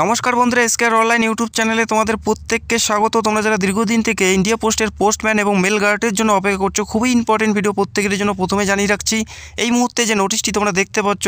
নমস্কার বন্ধুরা এসকেআর online YouTube চ্যানেলে তোমাদের প্রত্যেককে স্বাগত তোমরা যারা দীর্ঘদিন থেকে ইন্ডিয়া পোস্টের পোস্টম্যান এবং মেল গার্ডের জন্য অপেক্ষা করছো খুবই ইম্পর্টেন্ট ভিডিও প্রত্যেকের জন্য প্রথমে জানিয়ে রাখছি এই মুহূর্তে যে নোটিশটি তোমরা দেখতে পাচ্ছ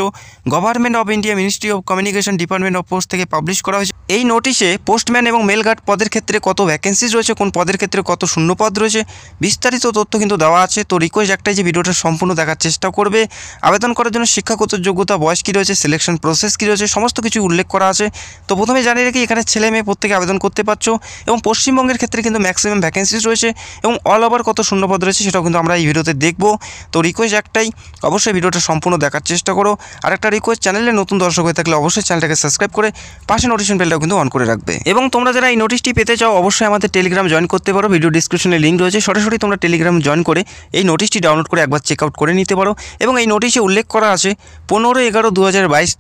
government of India ministry of communication department of post থেকে পাবলিশ করা হয়েছে এই নোটিশে পোস্টম্যান এবং মেল গার্ড পদের ক্ষেত্রে কত ভ্যাকেন্সিজ রয়েছে কোন পদের ক্ষেত্রে কত শূন্য পদ রয়েছে বিস্তারিত তথ্য কিন্তু দেওয়া আছে তো রিকোয়েস্ট একটাই যে ভিডিওটা সম্পূর্ণ দেখার চেষ্টা করবে আবেদন করার জন্য শিক্ষাগত যোগ্যতা বয়স কী রয়েছে সিলেকশন প্রসেস কী রয়েছে সমস্ত কিছু উল্লেখ করা আছে তো প্রথমে জানিয়ে রেখে এখানে ছেলে মেয়ে প্রত্যেকে আবেদন করতে পারছো এবং পশ্চিমবঙ্গের ক্ষেত্রে কিন্তু ম্যাক্সিমাম ভ্যাকেন্সিজ রয়েছে এবং অল ওভার কত শূন্যপদ রয়েছে সেটাও কিন্তু আমরা এই ভিডিওতে দেখব তো রিকোয়েস্ট একটাই অবশ্যই ভিডিওটা সম্পূর্ণ দেখার চেষ্টা করো আর একটা রিকোয়েস্ট চ্যানেলে নতুন দর্শক হয়ে থাকলে অবশ্যই চ্যানেলটাকে সাবস্ক্রাইব করে পাশে নোটিশন বেলটাও কিন্তু অন করে রাখবে এবং তোমরা যারা এই নোটিশটি পেতে চাও অবশ্যই আমাদের টেলিগ্রাম জয়েন করতে পারো ভিডিও ডিসক্রিপশনে লিঙ্ক রয়েছে সরাসরি তোমরা টেলিগ্রাম জয়েন করে এই নোটিশটি ডাউনলোড করে একবার চেক আউট করে নিতে পারো এবং এই নোটিশে উল্লেখ করা আছে পনেরো এগারো দু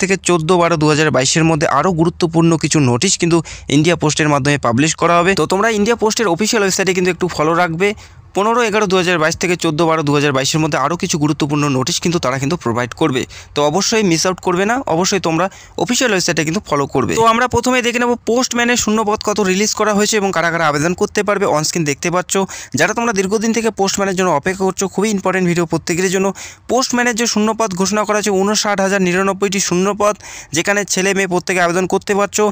থেকে চোদ্দো বারো দু হাজার মধ্যে আরও গুরুত্বপূর্ণ গুরুত্বপূর্ণ কিছু নোটিশ কিন্তু ইন্ডিয়া পোস্টের মাধ্যমে পাবলিশ করা হবে তো তোমরা ইন্ডিয়া পোস্টের অফিসিয়াল ওয়েবসাইটে কিন্তু একটু ফলো রাখবে পনেরো এগারো দু থেকে চোদ্দো বারো দু হাজার মধ্যে আরও কিছু গুরুত্বপূর্ণ নোটিশ কিন্তু তারা কিন্তু প্রোভাইড করবে তো অবশ্যই মিস আউট করবে না অবশ্যই তোমরা অফিসিয়াল ওয়েবসাইটে কিন্তু ফলো করবে তো আমরা প্রথমে দেখে নেব পোস্টম্যানের শূন্যপদ কত রিলিজ করা হয়েছে এবং কারা কারা আবেদন করতে পারবে অনস্ক্রিন দেখতে পাচ্ছ যারা তোমরা দীর্ঘদিন থেকে পোস্টম্যানের জন্য অপেক্ষা করছো খুবই ইম্পর্টেন্ট ভিডিও প্রত্যেকের জন্য পোস্টম্যানের যে শূন্যপদ ঘোষণা করা হয়েছে উনষাট হাজার নিরানব্বইটি শূন্যপথ যেখানে ছেলে মেয়ে প্রত্যেকে আবেদন করতে পারছো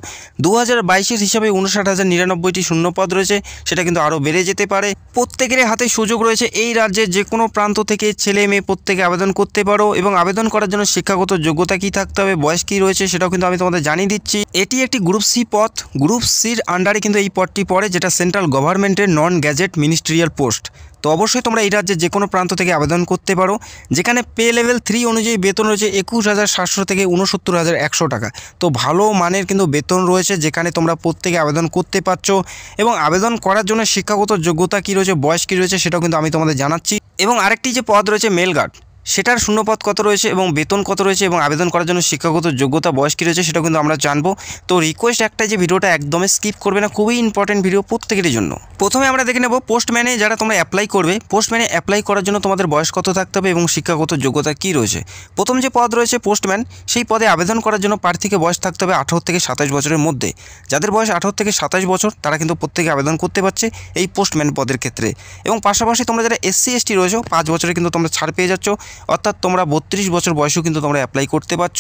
দু হাজার বাইশের হিসাবে উনষাট হাজার নিরানব্বইটি শূন্যপদ রয়েছে সেটা কিন্তু আরও বেড়ে যেতে পারে প্রত্যেকের হাতে সুযোগ রয়েছে এই রাজ্যের যে কোনো প্রান্ত থেকে ছেলে মেয়ে প্রত্যেকে আবেদন করতে পারো এবং আবেদন করার জন্য শিক্ষাগত যোগ্যতা কি থাকতে হবে বয়স কি রয়েছে সেটাও কিন্তু আমি তোমাদের জানিয়ে দিচ্ছি এটি একটি গ্রুপ সি পথ গ্রুপ সির আন্ডারে কিন্তু এই পদটি পড়ে যেটা সেন্ট্রাল গভর্নমেন্টের নন গ্যাজেট মিনিস্ট্রিয়াল পোস্ট তো অবশ্যই তোমরা এই রাজ্যে যে কোনো প্রান্ত থেকে আবেদন করতে পারো যেখানে পে লেভেল থ্রি অনুযায়ী বেতন রয়েছে একুশ হাজার সাতশো থেকে উনসত্তর হাজার একশো টাকা তো ভালো মানের কিন্তু বেতন রয়েছে যেখানে তোমরা প্রত্যেকে আবেদন করতে পারছো এবং আবেদন করার জন্য শিক্ষাগত যোগ্যতা কী রয়েছে বয়স কী রয়েছে সেটাও কিন্তু আমি তোমাদের জানাচ্ছি এবং আরেকটি যে পদ রয়েছে মেলগার্ড সেটার শূন্যপদ কত রয়েছে এবং বেতন কত রয়েছে এবং আবেদন করার জন্য শিক্ষাগত যোগ্যতা বয়স কী রয়েছে সেটা কিন্তু আমরা জানবো তো রিকোয়েস্ট একটা যে ভিডিওটা একদমই স্কিপ করবে না খুবই ইম্পর্টেন্ট ভিডিও প্রত্যেকের জন্য প্রথমে আমরা দেখে নেব পোস্টম্যানে যারা তোমরা অ্যাপ্লাই করবে পোস্টম্যানে অ্যাপ্লাই করার জন্য তোমাদের বয়স কত থাকতে হবে এবং শিক্ষাগত যোগ্যতা কী রয়েছে প্রথম যে পদ রয়েছে পোস্টম্যান সেই পদে আবেদন করার জন্য প্রার্থীকে বয়স থাকতে হবে আঠারো থেকে সাতাশ বছরের মধ্যে যাদের বয়স আঠারো থেকে সাতাশ বছর তারা কিন্তু প্রত্যেকে আবেদন করতে পারছে এই পোস্টম্যান পদের ক্ষেত্রে এবং পাশাপাশি তোমরা যারা এসসি এসটি রয়েছে পাঁচ বছরে কিন্তু তোমরা ছাড় পেয়ে যাচ্ছ অর্থাৎ তোমরা বত্রিশ বছর বয়সেও কিন্তু তোমরা অ্যাপ্লাই করতে পারছ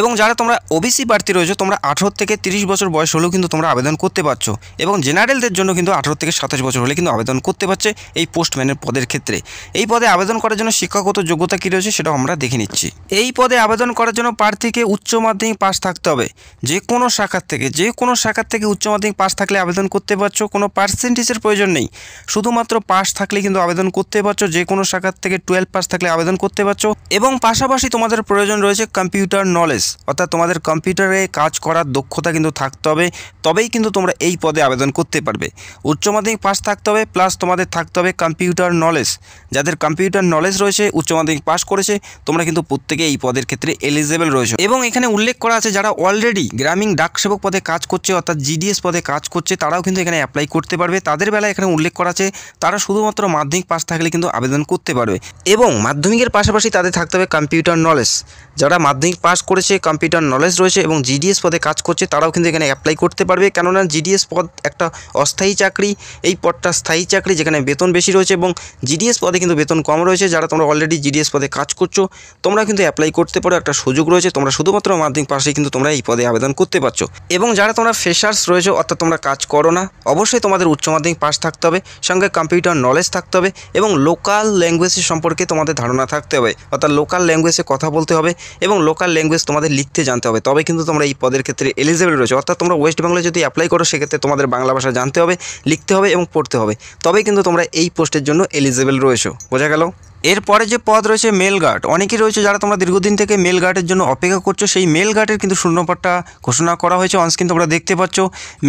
এবং যারা তোমরা ওবিসি প্রার্থী রয়েছে তোমরা আঠেরো থেকে তিরিশ বছর বয়স হলেও কিন্তু তোমরা আবেদন করতে পারছ এবং জেনারেলদের জন্য কিন্তু আঠেরো থেকে সাতাশ বছর হলে কিন্তু আবেদন করতে পারছে এই পোস্টম্যানের পদের ক্ষেত্রে এই পদে আবেদন করার জন্য শিক্ষাগত যোগ্যতা কী রয়েছে সেটাও আমরা দেখে নিচ্ছি এই পদে আবেদন করার জন্য প্রার্থীকে উচ্চ মাধ্যমিক পাস থাকতে হবে যে কোনো শাখার থেকে যে কোনো শাখার থেকে উচ্চ মাধ্যমিক পাস থাকলে আবেদন করতে পারছ কোনো পার্সেন্টেজের প্রয়োজন নেই শুধুমাত্র পাস থাকলে কিন্তু আবেদন করতে পারছো যে কোনো শাখার থেকে টুয়েলভ পাস থাকলে আবেদন করতে করতে পারছো এবং পাশাপাশি তোমাদের প্রয়োজন রয়েছে কম্পিউটার নলেজ অর্থাৎ তোমাদের কম্পিউটারে কাজ করার দক্ষতা কিন্তু থাকতে হবে তবেই কিন্তু তোমরা এই পদে আবেদন করতে পারবে উচ্চ মাধ্যমিক পাস থাকতে হবে প্লাস তোমাদের থাকতে হবে কম্পিউটার নলেজ যাদের কম্পিউটার নলেজ রয়েছে উচ্চ মাধ্যমিক পাস করেছে তোমরা কিন্তু প্রত্যেকে এই পদের ক্ষেত্রে এলিজেবল রয়েছে এবং এখানে উল্লেখ করা আছে যারা অলরেডি গ্রামীণ ডাকসেবক পদে কাজ করছে অর্থাৎ জিডিএস পদে কাজ করছে তারাও কিন্তু এখানে অ্যাপ্লাই করতে পারবে তাদের বেলায় এখানে উল্লেখ করা আছে তারা শুধুমাত্র মাধ্যমিক পাস থাকলে কিন্তু আবেদন করতে পারবে এবং মাধ্যমিকের পাশ পাশাপাশি তাদের থাকতে হবে কম্পিউটার নলেজ যারা মাধ্যমিক পাস করেছে কম্পিউটার নলেজ রয়েছে এবং জিডিএস পদে কাজ করছে তারাও কিন্তু এখানে অ্যাপ্লাই করতে পারবে কেননা জিডিএস পদ একটা অস্থায়ী চাকরি এই পদটা স্থায়ী চাকরি যেখানে বেতন বেশি রয়েছে এবং জিডিএস পদে কিন্তু বেতন কম রয়েছে যারা তোমরা অলরেডি জিডিএস পদে কাজ করছো তোমরা কিন্তু অ্যাপ্লাই করতে পারো একটা সুযোগ রয়েছে তোমরা শুধুমাত্র মাধ্যমিক পাশে কিন্তু তোমরা এই পদে আবেদন করতে পারছো এবং যারা তোমরা ফ্রেশার্স রয়েছে অর্থাৎ তোমরা কাজ করো না অবশ্যই তোমাদের উচ্চ মাধ্যমিক পাশ থাকতে হবে সঙ্গে কম্পিউটার নলেজ থাকতে হবে এবং লোকাল ল্যাঙ্গুয়েজ সম্পর্কে তোমাদের ধারণা থাকতে করতে হবে অর্থাৎ লোকাল ল্যাঙ্গুয়েজে কথা বলতে হবে এবং লোকাল ল্যাঙ্গুয়েজ তোমাদের লিখতে জানতে হবে তবে কিন্তু তোমরা এই পদের ক্ষেত্রে এলিজিবল রয়েছে অর্থাৎ তোমরা ওয়েস্ট বেঙ্গলে যদি অ্যাপ্লাই করো সেক্ষেত্রে তোমাদের বাংলা ভাষা জানতে হবে লিখতে হবে এবং পড়তে হবে তবে কিন্তু তোমরা এই পোস্টের জন্য এলিজিবল রয়েছো বোঝা গেল এরপরে যে পদ রয়েছে মেল গার্ড অনেকেই রয়েছে যারা তোমরা দীর্ঘদিন থেকে মেল গার্ডের জন্য অপেক্ষা করছো সেই মেল কিন্তু শূন্যপদটা ঘোষণা করা হয়েছে অনস্ক্রিন তোমরা দেখতে পাচ্ছ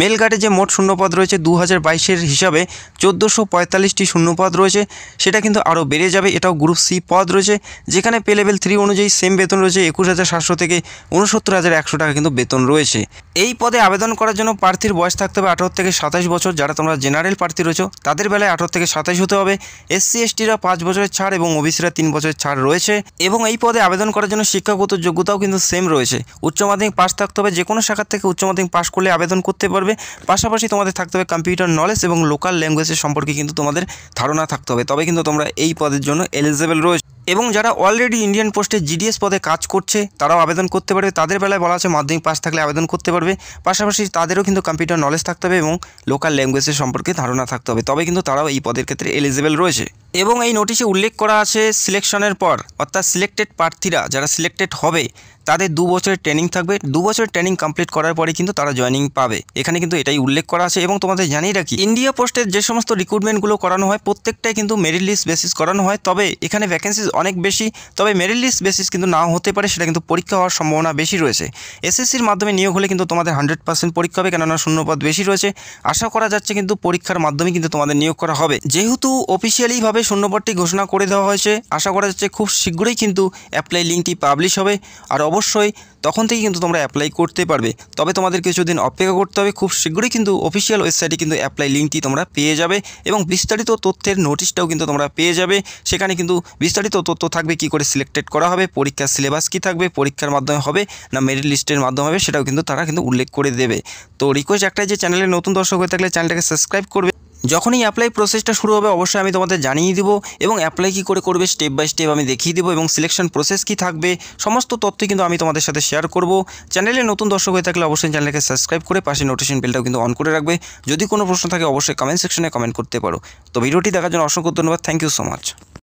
মেল যে মোট শূন্যপদ রয়েছে দু হাজার বাইশের হিসাবে চোদ্দোশো পঁয়তাল্লিশটি শূন্যপদ রয়েছে সেটা কিন্তু আরও বেড়ে যাবে এটাও গ্রুপ সি পদ রয়েছে যেখানে পে লেভেল থ্রি অনুযায়ী সেম বেতন রয়েছে একুশ হাজার সাতশো থেকে উনসত্তর হাজার একশো টাকা কিন্তু বেতন রয়েছে এই পদে আবেদন করার জন্য প্রার্থীর বয়স থাকতে হবে আঠারো থেকে সাতাশ বছর যারা তোমরা জেনারেল প্রার্থী রয়েছে তাদের বেলায় আঠারো থেকে সাতাশ হতে হবে এসসি এসটিরা পাঁচ বছরের ছাড় এবং এবং ওবিসিরা তিন বছর ছাড় রয়েছে এবং এই পদে আবেদন করার জন্য শিক্ষাগত যোগ্যতাও কিন্তু সেম রয়েছে উচ্চ মাধ্যমিক পাস থাকতে হবে যে কোনো শাখার থেকে উচ্চ মাধ্যমিক পাস করলে আবেদন করতে পারবে পাশাপাশি তোমাদের থাকতে হবে কম্পিউটার নলেজ এবং লোকাল ল্যাঙ্গুয়েজের সম্পর্কে কিন্তু তোমাদের ধারণা থাকতে হবে তবে কিন্তু তোমরা এই পদের জন্য এলিজেবল রয়েছে এবং যারা অলরেডি ইন্ডিয়ান পোস্টে জিডিএস পদে কাজ করছে তারাও আবেদন করতে পারবে তাদের বেলায় বলা আছে মাধ্যমিক পাস থাকলে আবেদন করতে পারবে পাশাপাশি তাদেরও কিন্তু কম্পিউটার নলেজ থাকতে হবে এবং লোকাল ল্যাঙ্গুয়েজের সম্পর্কে ধারণা থাকতে হবে তবে কিন্তু তারাও এই পদের ক্ষেত্রে এলিজেবল রয়েছে এবং এই নোটিশে উল্লেখ করা আছে সিলেকশনের পর অর্থাৎ সিলেক্টেড প্রার্থীরা যারা সিলেক্টেড হবে তাদের দু বছরের ট্রেনিং থাকবে দু বছরের ট্রেনিং কমপ্লিট করার পরে কিন্তু তারা জয়নিং পাবে এখানে কিন্তু এটাই উল্লেখ করা আছে এবং তোমাদের জানিয়ে রাখি ইন্ডিয়া পোস্টের যে সমস্ত রিক্রুটমেন্টগুলো করানো হয় প্রত্যেকটাই কিন্তু মেরিট লিস্ট বেসিস করানো হয় তবে এখানে ভ্যাকেন্সিস অনেক বেশি তবে মেরিট লিস্ট বেসিস কিন্তু নাও হতে পারে সেটা কিন্তু পরীক্ষা হওয়ার সম্ভাবনা বেশি রয়েছে এসএসসির মাধ্যমে নিয়োগ হলে কিন্তু তোমাদের হান্ড্রেড পার্সেন্ট পরীক্ষা হবে কেননা শূন্যপদ বেশি রয়েছে আশা করা যাচ্ছে কিন্তু পরীক্ষার মাধ্যমে কিন্তু তোমাদের নিয়োগ করা হবে যেহেতু অফিসিয়ালিভাবে শূন্যপদটি ঘোষণা করে দেওয়া হয়েছে আশা করা যাচ্ছে খুব শীঘ্রই কিন্তু অ্যাপ্লাই লিঙ্কটি পাবলিশ হবে আর অবশ্যই তখন থেকে কিন্তু তোমরা অ্যাপ্লাই করতে পারবে তবে তোমাদের কিছুদিন অপেক্ষা করতে হবে খুব শীঘ্রই কিন্তু অফিসিয়াল ওয়েবসাইটে কিন্তু অ্যাপ্লাই লিঙ্কটি তোমরা পেয়ে যাবে এবং বিস্তারিত তথ্যের নোটিশটাও কিন্তু তোমরা পেয়ে যাবে সেখানে কিন্তু বিস্তারিত তথ্য থাকবে কি করে সিলেক্টেড করা হবে পরীক্ষার সিলেবাস কি থাকবে পরীক্ষার মাধ্যমে হবে না মেরিট লিস্টের মাধ্যমে হবে সেটাও কিন্তু তারা কিন্তু উল্লেখ করে দেবে তো রিকোয়েস্ট একটাই যে চ্যানেলে নতুন দর্শক হয়ে থাকলে চ্যানেলটাকে সাবস্ক্রাইব করবে যখনই অ্যাপ্লাই প্রসেসটা শুরু হবে অবশ্যই আমি তোমাদের জানিয়ে দেবো এবং অ্যাপ্লাই কী করে করবে স্টেপ বাই স্টেপ আমি দেখিয়ে দেবো এবং সিলেকশন প্রসেস কী থাকবে সমস্ত তথ্য কিন্তু আমি তোমাদের সাথে শেয়ার করব চ্যানেলে নতুন দর্শক হয়ে থাকলে অবশ্যই চ্যানেলকে সাবস্ক্রাইব করে পাশে নোটিশন বেলটাও কিন্তু অন করে রাখবে যদি কোনো প্রশ্ন থাকে অবশ্যই কমেন্ট সেকশনে কমেন্ট করতে পারো তো ভিডিওটি দেখার জন্য অসংখ্য ধন্যবাদ থ্যাংক ইউ সো মাচ